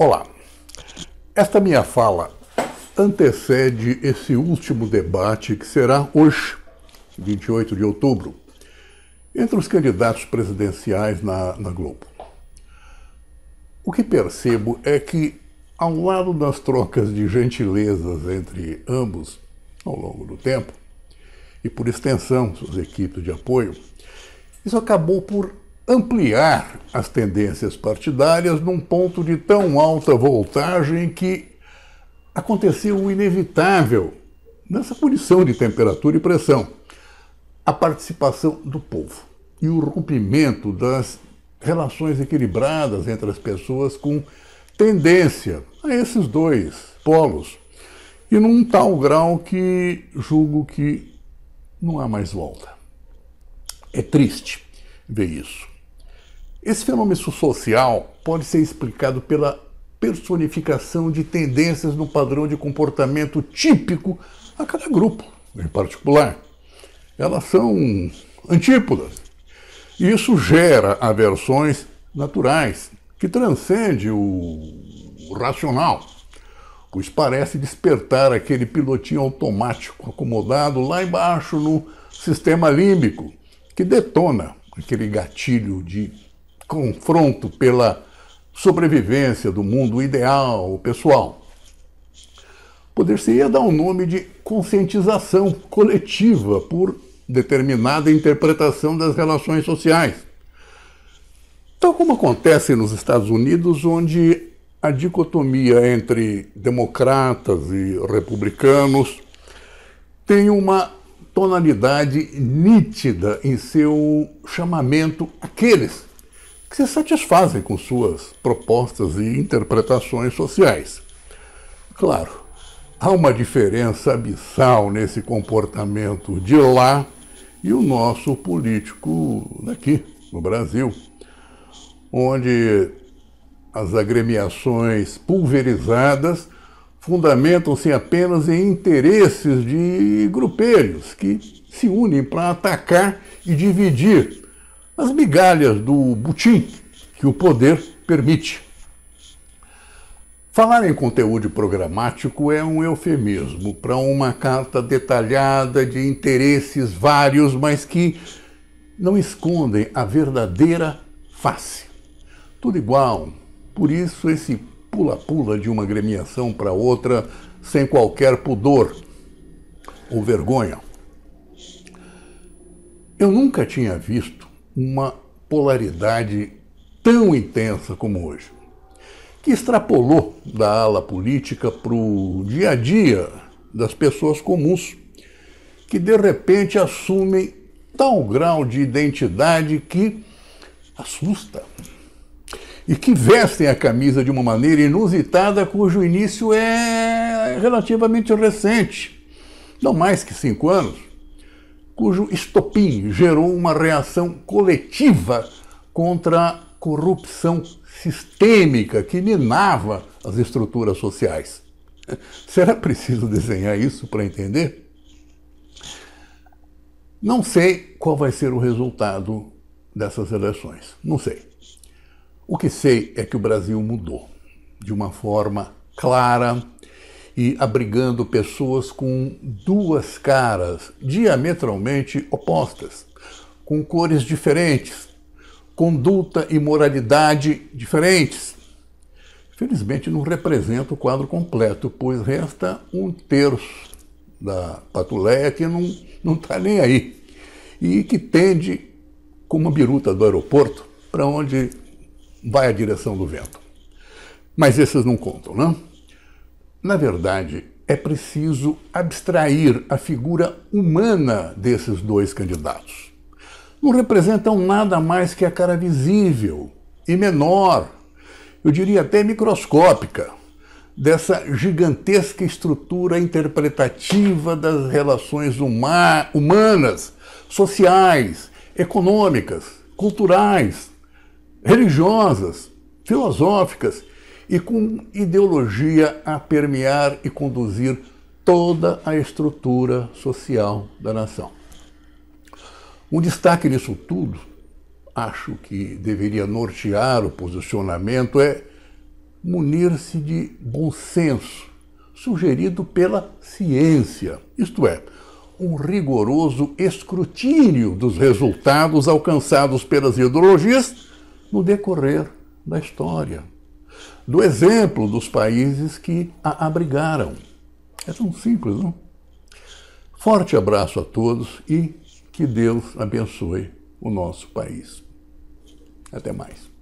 Olá. Esta minha fala antecede esse último debate que será hoje, 28 de outubro, entre os candidatos presidenciais na, na Globo. O que percebo é que, ao lado das trocas de gentilezas entre ambos ao longo do tempo, e por extensão suas equipes de apoio, isso acabou por ampliar as tendências partidárias num ponto de tão alta voltagem que aconteceu o inevitável nessa punição de temperatura e pressão: a participação do povo e o rompimento das relações equilibradas entre as pessoas com tendência a esses dois polos. E num tal grau que julgo que não há mais volta. É triste ver isso. Esse fenômeno social pode ser explicado pela personificação de tendências no padrão de comportamento típico a cada grupo em particular. Elas são antípodas. E isso gera aversões naturais, que transcende o racional, pois parece despertar aquele pilotinho automático acomodado lá embaixo no sistema límbico, que detona aquele gatilho de confronto pela sobrevivência do mundo ideal, pessoal. Poder-se-ia dar o um nome de conscientização coletiva por determinada interpretação das relações sociais. Tal como acontece nos Estados Unidos, onde a dicotomia entre democratas e republicanos tem uma tonalidade nítida em seu chamamento àqueles que se satisfazem com suas propostas e interpretações sociais. Claro, há uma diferença abissal nesse comportamento de lá e o nosso político daqui, no Brasil, onde as agremiações pulverizadas fundamentam-se apenas em interesses de grupelhos que se unem para atacar e dividir as migalhas do butim que o poder permite. Falar em conteúdo programático é um eufemismo para uma carta detalhada de interesses vários, mas que não escondem a verdadeira face. Tudo igual. Por isso, esse pula-pula de uma gremiação para outra sem qualquer pudor ou vergonha. Eu nunca tinha visto uma polaridade tão intensa como hoje, que extrapolou da ala política para o dia a dia das pessoas comuns, que de repente assumem tal grau de identidade que assusta e que vestem a camisa de uma maneira inusitada cujo início é relativamente recente, não mais que cinco anos cujo estopim gerou uma reação coletiva contra a corrupção sistêmica que minava as estruturas sociais. Será preciso desenhar isso para entender? Não sei qual vai ser o resultado dessas eleições. Não sei. O que sei é que o Brasil mudou de uma forma clara, e abrigando pessoas com duas caras diametralmente opostas, com cores diferentes, conduta e moralidade diferentes. Felizmente não representa o quadro completo, pois resta um terço da patuleia que não está nem aí e que tende, como a biruta do aeroporto, para onde vai a direção do vento. Mas esses não contam, não? Né? Na verdade, é preciso abstrair a figura humana desses dois candidatos. Não representam nada mais que a cara visível e menor, eu diria até microscópica, dessa gigantesca estrutura interpretativa das relações huma humanas, sociais, econômicas, culturais, religiosas, filosóficas e com ideologia a permear e conduzir toda a estrutura social da nação. Um destaque nisso tudo, acho que deveria nortear o posicionamento, é munir-se de bom senso, sugerido pela ciência, isto é, um rigoroso escrutínio dos resultados alcançados pelas ideologias no decorrer da história do exemplo dos países que a abrigaram. É tão simples, não? Forte abraço a todos e que Deus abençoe o nosso país. Até mais.